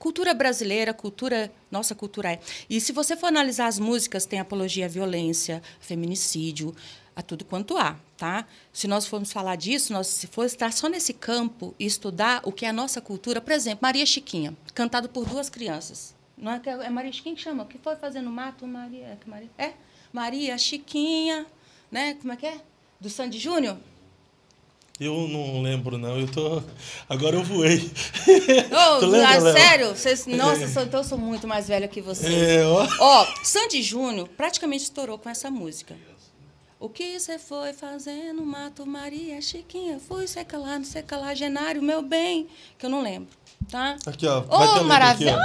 Cultura brasileira, cultura, nossa cultura é. E se você for analisar as músicas, tem apologia à violência, feminicídio, a tudo quanto há, tá? Se nós formos falar disso, nós se for estar só nesse campo e estudar o que é a nossa cultura, por exemplo, Maria Chiquinha, cantado por duas crianças. Não é, é, é Maria Chiquinha que chama? Que foi fazer no mato, Maria, é Maria, é Maria Chiquinha, né? Como é que é? Do Sandy Júnior? Eu não lembro, não. Eu tô. Agora eu voei. Oh, lembra, ah, sério? Nossa, é. então eu sou muito mais velha que você. É, ó. Ó, Sandy Júnior praticamente estourou com essa música. O que você foi fazendo, Mato Maria, Chiquinha? Fui, sei lá, não sei lá, Genário, meu bem. Que eu não lembro, tá? Aqui, ó. Ô, oh, maravilha!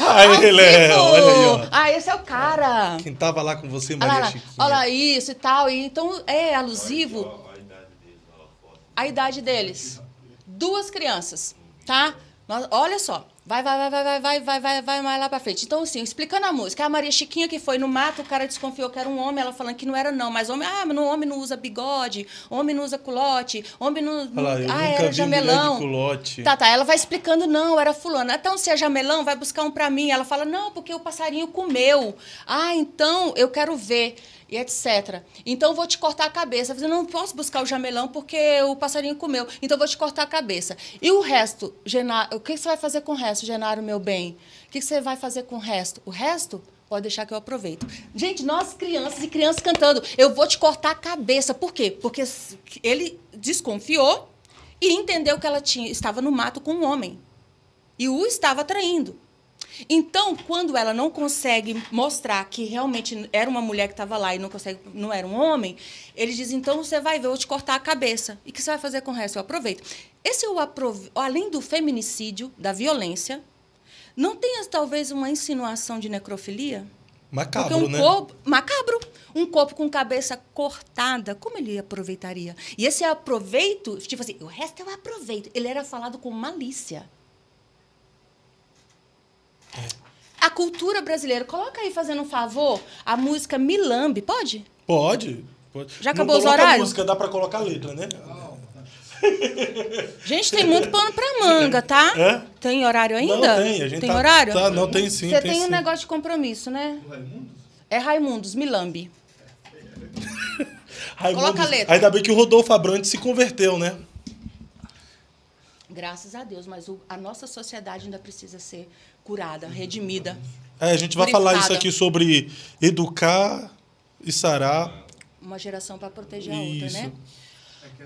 Aí, Léo, olha aí, ó. Ah, esse é o cara. Quem tava lá com você, Maria olha lá, Chiquinha. Olha lá, isso e tal. E, então, é alusivo. Olha, a idade deles. Duas crianças, tá? Nós, olha só, vai, vai, vai, vai, vai, vai, vai, vai, mais lá pra frente. Então, assim, explicando a música, a Maria Chiquinha que foi no mato, o cara desconfiou que era um homem, ela falando que não era não, mas homem, ah, no homem não usa bigode, homem não usa culote, homem não, Olha, eu ah, nunca era vi jamelão. De culote. Tá, tá, ela vai explicando, não, era fulano. Então, se é jamelão, vai buscar um pra mim. Ela fala, não, porque o passarinho comeu. Ah, então, eu quero ver e etc. Então vou te cortar a cabeça. Eu não posso buscar o jamelão porque o passarinho comeu. Então vou te cortar a cabeça. E o resto, Genaro, o que você vai fazer com o resto, Genaro, meu bem? O que você vai fazer com o resto? O resto pode deixar que eu aproveito. Gente, nós crianças e crianças cantando, eu vou te cortar a cabeça. Por quê? Porque ele desconfiou e entendeu que ela tinha, estava no mato com um homem. E o estava traindo. Então, quando ela não consegue mostrar que realmente era uma mulher que estava lá e não consegue, não era um homem, ele diz: então você vai ver, eu vou te cortar a cabeça. E o que você vai fazer com o resto? Eu aproveito. Esse eu é aprove... além do feminicídio, da violência, não tem talvez uma insinuação de necrofilia? Macabro, um né? Corpo, macabro. Um corpo com cabeça cortada, como ele aproveitaria? E esse aproveito, tipo assim, o resto eu aproveito. Ele era falado com malícia. A cultura brasileira, coloca aí fazendo um favor a música Milambe, pode? Pode. pode. Já acabou os horários? música, dá pra colocar letra, né? Gente, tem muito pano pra manga, tá? É? Tem horário ainda? Não, tem. A gente tem tá, horário? Tá, não, tem sim. Você tem, tem sim. um negócio de compromisso, né? Raimundos? É Raimundos, Milambe. Raimundos. Coloca a letra. Ainda bem que o Rodolfo Abrantes se converteu, né? Graças a Deus, mas o, a nossa sociedade ainda precisa ser curada, redimida. É, a gente vai falar isso aqui sobre educar e sarar. Uma geração para proteger isso. a outra, né?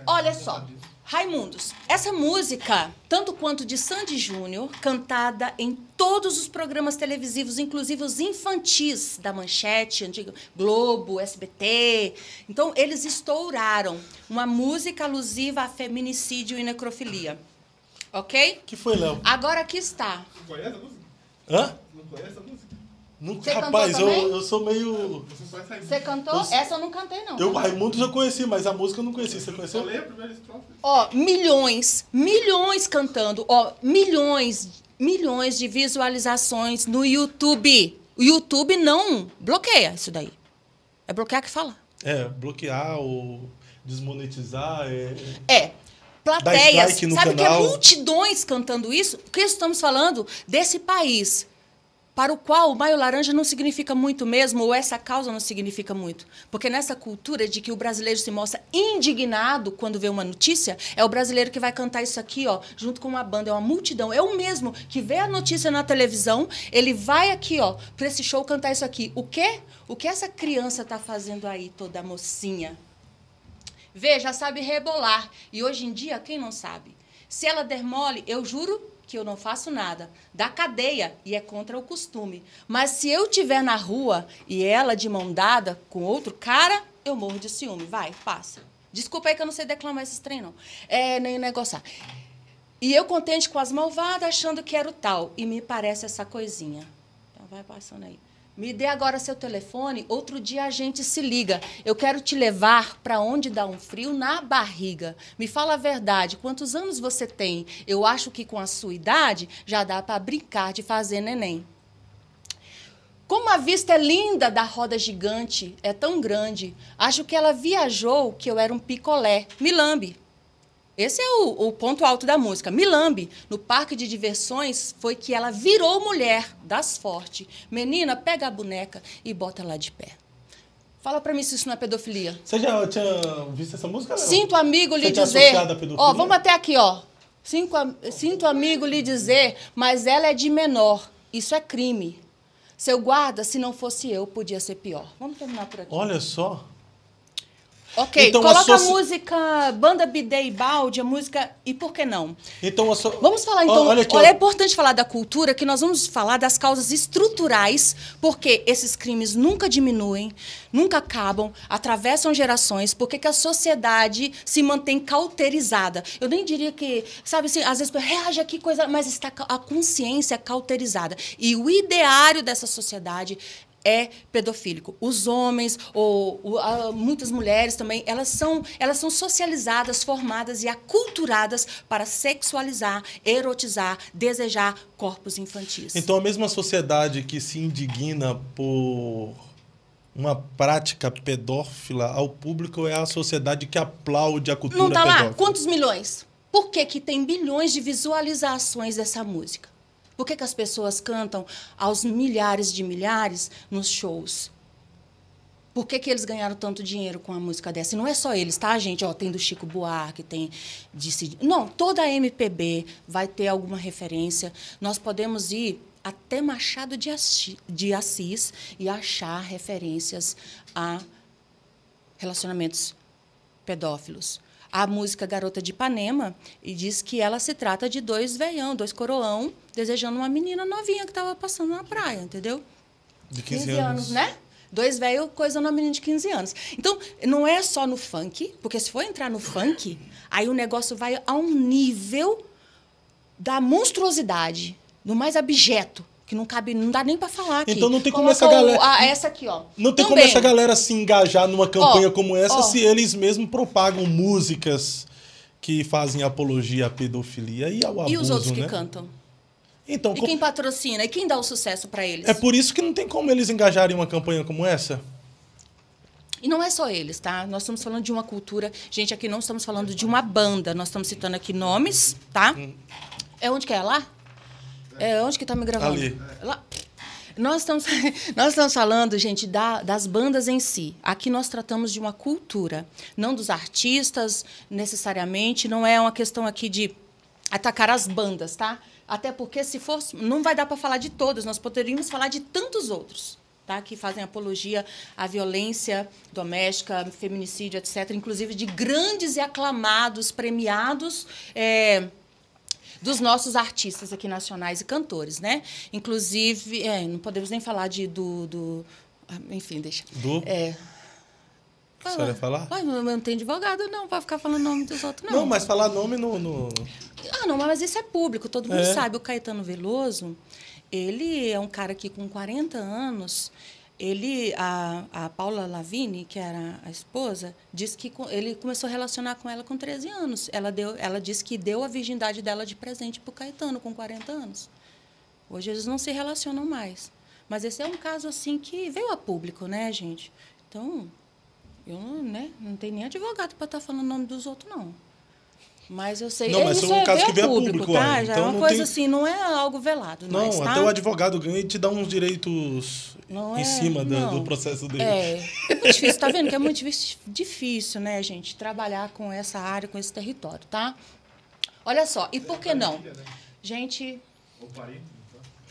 Olha só, Raimundos, essa música, tanto quanto de Sandy Júnior, cantada em todos os programas televisivos, inclusive os infantis da Manchete, antigo Globo, SBT. Então, eles estouraram uma música alusiva a feminicídio e necrofilia. Ok? Que foi, Léo? Agora aqui está. conhece a música? Hã? Nunca, rapaz, eu, eu sou meio. Você cantou? Eu- Essa eu não cantei, não. Eu, Raimundo, eu conheci, mas a música eu não conheci. Você Só conheceu? lê a primeira estrofe. Ó, milhões, milhões cantando, ó, milhões, milhões de visualizações no YouTube. O YouTube não bloqueia isso daí. É bloquear que fala. É, bloquear ou desmonetizar. É... É, plateias, sabe canal. que é multidões cantando isso? O que estamos falando desse país para o qual o Maio Laranja não significa muito mesmo, ou essa causa não significa muito. Porque nessa cultura de que o brasileiro se mostra indignado quando vê uma notícia, é o brasileiro que vai cantar isso aqui, ó, junto com uma banda, é uma multidão. É o mesmo que vê a notícia na televisão, ele vai aqui, ó, para esse show cantar isso aqui. O quê? O que essa criança tá fazendo aí, toda mocinha? Vê, já sabe rebolar. E hoje em dia, quem não sabe? Se ela der mole, eu juro que eu não faço nada. Da cadeia, e é contra o costume. Mas se eu tiver na rua e ela de mão dada com outro cara, eu morro de ciúme. Vai, passa. Desculpa aí que eu não sei declamar esses trem, não. É, nem negociar. E eu contente com as malvadas, achando que era o tal. E me parece essa coisinha. Então vai passando aí. Me dê agora seu telefone, outro dia a gente se liga. Eu quero te levar para onde dá um frio na barriga. Me fala a verdade, quantos anos você tem? Eu acho que com a sua idade já dá para brincar de fazer neném. Como a vista é linda da roda gigante, é tão grande. Acho que ela viajou que eu era um picolé. Me lambe. Esse é o, o, ponto alto da música. Milambi, no parque de diversões, foi que ela virou mulher das fortes. Menina, pega a boneca e bota lá de pé. Fala pra mim se isso não é pedofilia. Você já tinha visto essa música? Não? Sinto amigo lhe Você dizer. Ó, vamos até aqui, ó. sinto amigo lhe dizer, mas ela é de menor. Isso é crime. Seu guarda, se não fosse eu, podia ser pior. Vamos terminar por aqui. Olha só. Ok, então, coloca a, a música Banda Bidei Balde, a música E Por Que Não? Então, Vamos falar, então, olha, olha, é importante falar da cultura, que nós vamos falar das causas estruturais, porque esses crimes nunca diminuem, nunca acabam, atravessam gerações, porque que a sociedade se mantém cauterizada. Eu nem diria que, sabe assim, às vezes reage aqui, coisa, mas está a consciência é cauterizada. E o ideário dessa sociedade é pedofílico. Os homens ou, ou muitas mulheres também, elas são elas são socializadas, formadas e aculturadas para sexualizar, erotizar, desejar corpos infantis. Então a mesma sociedade que se indigna por uma prática pedófila ao público é a sociedade que aplaude a cultura Não tá pedófila. lá? Quantos milhões? Por que, que tem bilhões de visualizações dessa música? Por que, que as pessoas cantam aos milhares de milhares nos shows? Por que, que eles ganharam tanto dinheiro com a música dessa? E não é só eles, tá, gente? Ó, tem do Chico Buarque, tem de... Não, toda a MPB vai ter alguma referência. Nós podemos ir até Machado de Assis e achar referências a relacionamentos pedófilos a música Garota de Ipanema e diz que ela se trata de dois veião, dois coroão, desejando uma menina novinha que estava passando na praia, entendeu? De 15, 15 anos. anos, né? Dois velhos coisando uma menina de 15 anos. Então, não é só no funk, porque se for entrar no funk, aí o negócio vai a um nível da monstruosidade, do mais abjeto que não cabe, não dá nem para falar aqui. Então não tem como essa galera. O, a, essa aqui, ó. Não tem Também. como essa galera se engajar numa campanha ó, como essa ó. se eles mesmos propagam músicas que fazem apologia à pedofilia e ao abuso, E os outros que né? cantam? Então, e com... quem patrocina? E quem dá o sucesso para eles? É por isso que não tem como eles engajarem uma campanha como essa? E não é só eles, tá? Nós estamos falando de uma cultura. Gente, aqui não estamos falando de uma banda. Nós estamos citando aqui nomes, tá? Hum. É onde que é? Lá? É, onde que tá me gravando? Ali. Lá. Nós estamos, nós estamos falando, gente, da, das bandas em si. Aqui nós tratamos de uma cultura, não dos artistas necessariamente, não é uma questão aqui de atacar as bandas, tá? Até porque se fosse, não vai dar para falar de todas, nós poderíamos falar de tantos outros. Tá, que fazem apologia à violência doméstica, feminicídio, etc., inclusive de grandes e aclamados, premiados é, dos nossos artistas aqui nacionais e cantores, né? Inclusive, é, não podemos nem falar de do, do ah, enfim, deixa. Do? É, que você vai falar? não tem advogado, não, vai ficar falando nome dos outros, não. Não, mas falar nome no. no... Ah, não, mas isso é público, todo mundo é. sabe. O Caetano Veloso, ele é um cara que com 40 anos, ele a, a Paula Lavini, que era a esposa, disse que ele começou a relacionar com ela com 13 anos. Ela deu, ela disse que deu a virgindade dela de presente para o Caetano com 40 anos. Hoje eles não se relacionam mais. Mas esse é um caso assim que veio a público, né, gente? Então, eu não, né, não tem nem advogado para estar tá falando o nome dos outros não. Mas eu sei. Não, mas isso é um caso que vem a público, público tá? É então é uma coisa tem... assim, não é algo velado. Não, até tá? o advogado ganha e te dá uns direitos não em é, cima do processo dele. É, é muito difícil, tá vendo? Que é muito difícil, né, gente, trabalhar com essa área, com esse território, tá? Olha só, e por que não? Gente.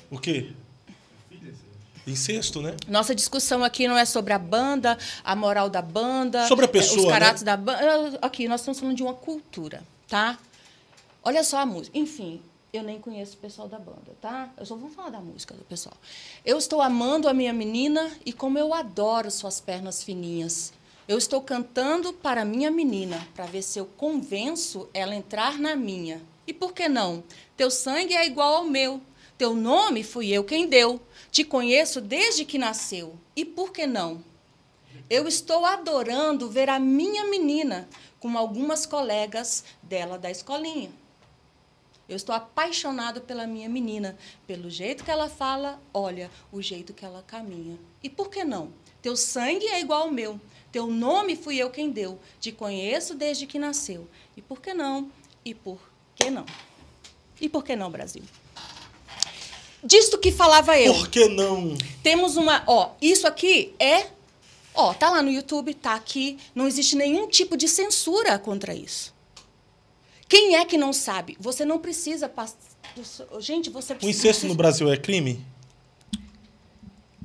O quê? Incesto, né? Nossa discussão aqui não é sobre a banda, a moral da banda, sobre a é, pessoa, os caráteres né? da banda. Eh, aqui, nós estamos falando de uma cultura tá? Olha só a música. Enfim, eu nem conheço o pessoal da banda, tá? Eu só vou falar da música do pessoal. Eu estou amando a minha menina e como eu adoro suas pernas fininhas. Eu estou cantando para minha menina, para ver se eu convenço ela a entrar na minha. E por que não? Teu sangue é igual ao meu. Teu nome fui eu quem deu. Te conheço desde que nasceu. E por que não? Eu estou adorando ver a minha menina com algumas colegas dela da escolinha. Eu estou apaixonado pela minha menina, pelo jeito que ela fala, olha, o jeito que ela caminha. E por que não? Teu sangue é igual ao meu, teu nome fui eu quem deu, te conheço desde que nasceu. E por que não? E por que não? E por que não, Brasil? Disto que falava eu. Por que não? Temos uma, ó, isso aqui é Ó, tá lá no YouTube, tá aqui, não existe nenhum tipo de censura contra isso. Quem é que não sabe? Você não precisa gente, você precisa... O incesto no Brasil é crime?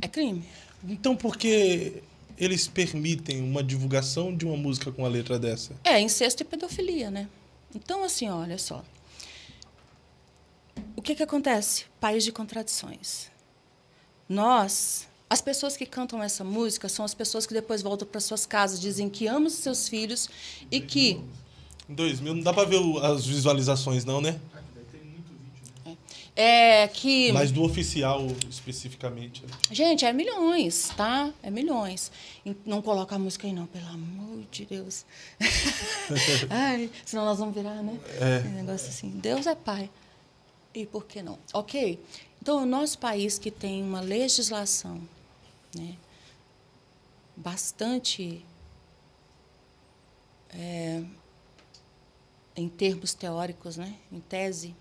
É crime. Então por que eles permitem uma divulgação de uma música com a letra dessa? É, incesto e pedofilia, né? Então assim, olha só. O que que acontece? País de contradições. Nós as pessoas que cantam essa música são as pessoas que depois voltam para suas casas, dizem que amam os seus filhos e que. Em 2000 não dá para ver as visualizações, não, né? É que. Né? É, é Mas do oficial especificamente. Né? Gente, é milhões, tá? É milhões. Não coloca a música aí, não, pelo amor de Deus. Ai, senão nós vamos virar, né? É. Um negócio assim. Deus é pai. E por que não? Ok? Então, o nosso país que tem uma legislação né? bastante é, em termos teóricos, né? em tese,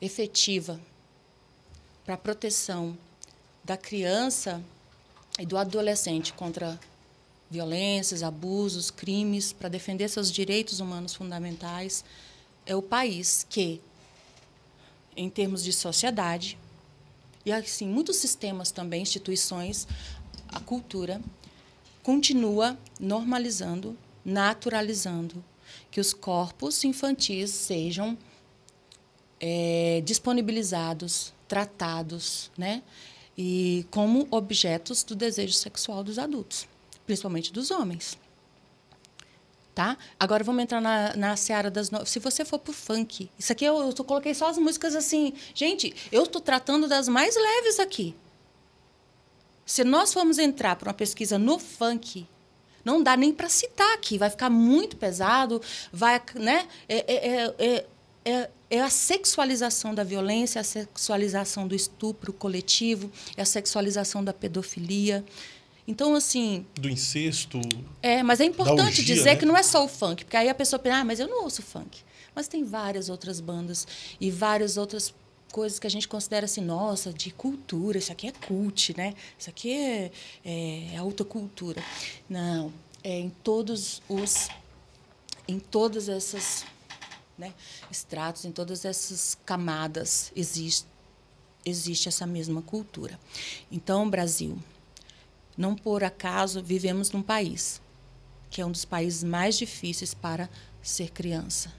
efetiva para a proteção da criança e do adolescente contra violências, abusos, crimes, para defender seus direitos humanos fundamentais, é o país que, em termos de sociedade, e assim muitos sistemas também, instituições, a cultura continua normalizando, naturalizando que os corpos infantis sejam é, disponibilizados, tratados, né? E como objetos do desejo sexual dos adultos, principalmente dos homens tá? Agora vamos entrar na, na seara das novas. Se você for pro funk, isso aqui eu, eu coloquei só as músicas assim. Gente, eu estou tratando das mais leves aqui. Se nós formos entrar para uma pesquisa no funk, não dá nem para citar aqui, vai ficar muito pesado, vai, né? É, é, é, é a sexualização da violência, a sexualização do estupro coletivo, é a sexualização da pedofilia. Então, assim. Do incesto. É, mas é importante orgia, dizer né? que não é só o funk, porque aí a pessoa pensa, ah, mas eu não ouço funk. Mas tem várias outras bandas e várias outras coisas que a gente considera assim, nossa, de cultura, isso aqui é cult, né? Isso aqui é, é, é alta cultura. Não, é em todos os. em todas essas. Né, estratos, em todas essas camadas existe, existe essa mesma cultura. Então, Brasil, não por acaso vivemos num país que é um dos países mais difíceis para ser criança.